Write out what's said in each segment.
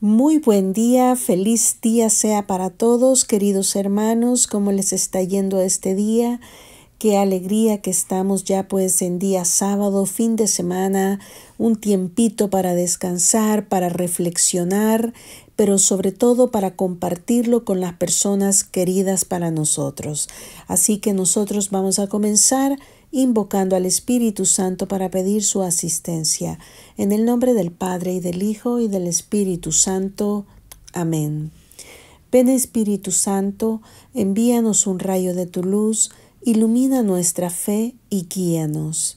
Muy buen día, feliz día sea para todos, queridos hermanos, cómo les está yendo este día. Qué alegría que estamos ya pues en día sábado, fin de semana, un tiempito para descansar, para reflexionar, pero sobre todo para compartirlo con las personas queridas para nosotros. Así que nosotros vamos a comenzar invocando al Espíritu Santo para pedir su asistencia. En el nombre del Padre y del Hijo y del Espíritu Santo. Amén. Ven Espíritu Santo, envíanos un rayo de tu luz, ilumina nuestra fe y guíanos.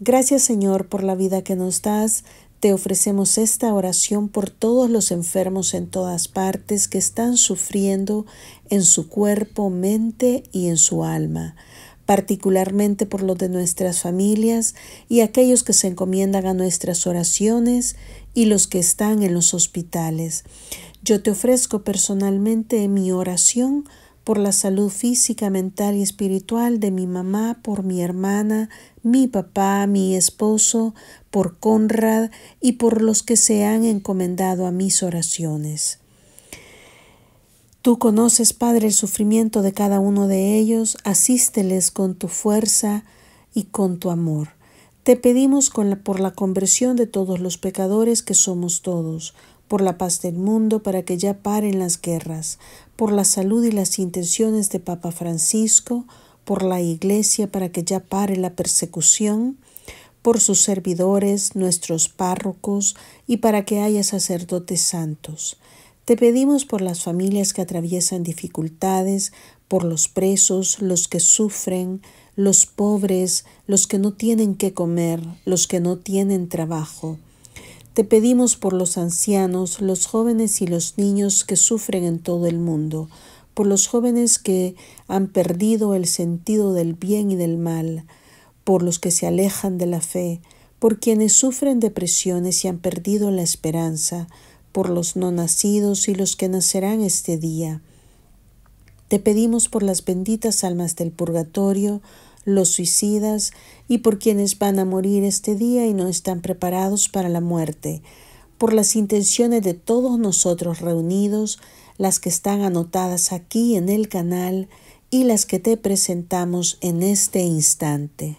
Gracias Señor por la vida que nos das. Te ofrecemos esta oración por todos los enfermos en todas partes que están sufriendo en su cuerpo, mente y en su alma particularmente por los de nuestras familias y aquellos que se encomiendan a nuestras oraciones y los que están en los hospitales. Yo te ofrezco personalmente mi oración por la salud física, mental y espiritual de mi mamá, por mi hermana, mi papá, mi esposo, por Conrad y por los que se han encomendado a mis oraciones. Tú conoces, Padre, el sufrimiento de cada uno de ellos, asísteles con tu fuerza y con tu amor. Te pedimos por la conversión de todos los pecadores que somos todos, por la paz del mundo para que ya paren las guerras, por la salud y las intenciones de Papa Francisco, por la Iglesia para que ya pare la persecución, por sus servidores, nuestros párrocos, y para que haya sacerdotes santos. Te pedimos por las familias que atraviesan dificultades, por los presos, los que sufren, los pobres, los que no tienen qué comer, los que no tienen trabajo. Te pedimos por los ancianos, los jóvenes y los niños que sufren en todo el mundo, por los jóvenes que han perdido el sentido del bien y del mal, por los que se alejan de la fe, por quienes sufren depresiones y han perdido la esperanza, por los no nacidos y los que nacerán este día. Te pedimos por las benditas almas del purgatorio, los suicidas y por quienes van a morir este día y no están preparados para la muerte, por las intenciones de todos nosotros reunidos, las que están anotadas aquí en el canal y las que te presentamos en este instante.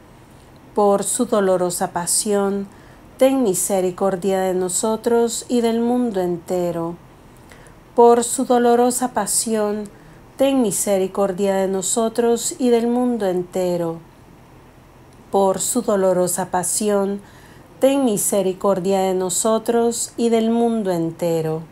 por su dolorosa pasión, ten misericordia de nosotros y del mundo entero. Por su dolorosa pasión, ten misericordia de nosotros y del mundo entero. Por su dolorosa pasión, ten misericordia de nosotros y del mundo entero.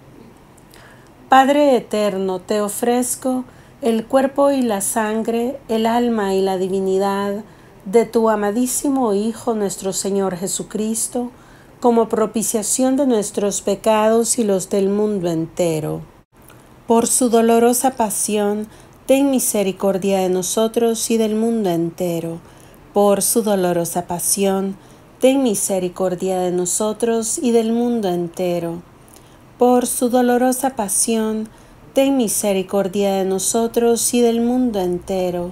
Padre eterno, te ofrezco el cuerpo y la sangre, el alma y la divinidad, de tu amadísimo Hijo nuestro Señor Jesucristo, como propiciación de nuestros pecados y los del mundo entero. Por su dolorosa pasión, ten misericordia de nosotros y del mundo entero. Por su dolorosa pasión, ten misericordia de nosotros y del mundo entero. Por su dolorosa pasión, ten misericordia de nosotros y del mundo entero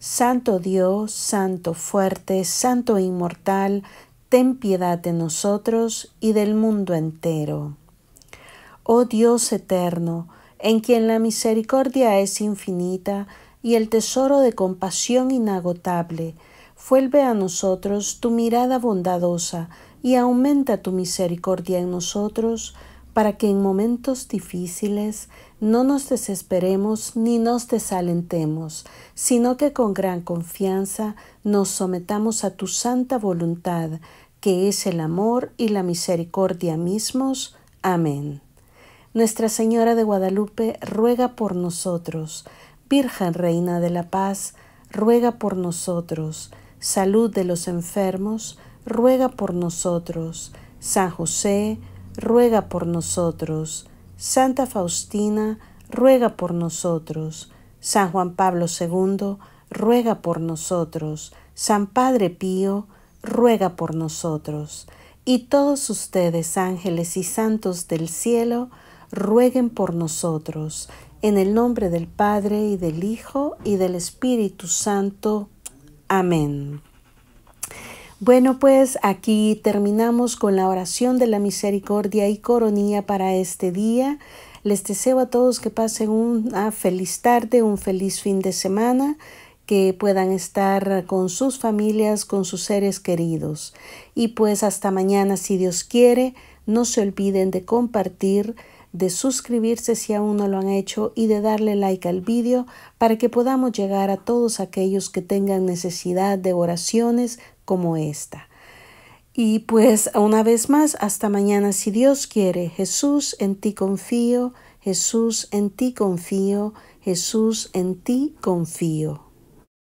Santo Dios, Santo fuerte, Santo inmortal, ten piedad de nosotros y del mundo entero. Oh Dios eterno, en quien la misericordia es infinita y el tesoro de compasión inagotable, vuelve a nosotros tu mirada bondadosa y aumenta tu misericordia en nosotros, para que en momentos difíciles no nos desesperemos ni nos desalentemos, sino que con gran confianza nos sometamos a tu santa voluntad, que es el amor y la misericordia mismos. Amén. Nuestra Señora de Guadalupe ruega por nosotros. Virgen Reina de la Paz, ruega por nosotros. Salud de los enfermos, ruega por nosotros. San José, ruega por nosotros. Santa Faustina, ruega por nosotros. San Juan Pablo II, ruega por nosotros. San Padre Pío, ruega por nosotros. Y todos ustedes, ángeles y santos del cielo, rueguen por nosotros. En el nombre del Padre y del Hijo y del Espíritu Santo. Amén. Bueno, pues aquí terminamos con la oración de la misericordia y coronía para este día. Les deseo a todos que pasen una feliz tarde, un feliz fin de semana, que puedan estar con sus familias, con sus seres queridos. Y pues hasta mañana, si Dios quiere, no se olviden de compartir de suscribirse si aún no lo han hecho y de darle like al vídeo para que podamos llegar a todos aquellos que tengan necesidad de oraciones, como esta. Y pues una vez más, hasta mañana si Dios quiere. Jesús, en ti confío, Jesús, en ti confío, Jesús, en ti confío.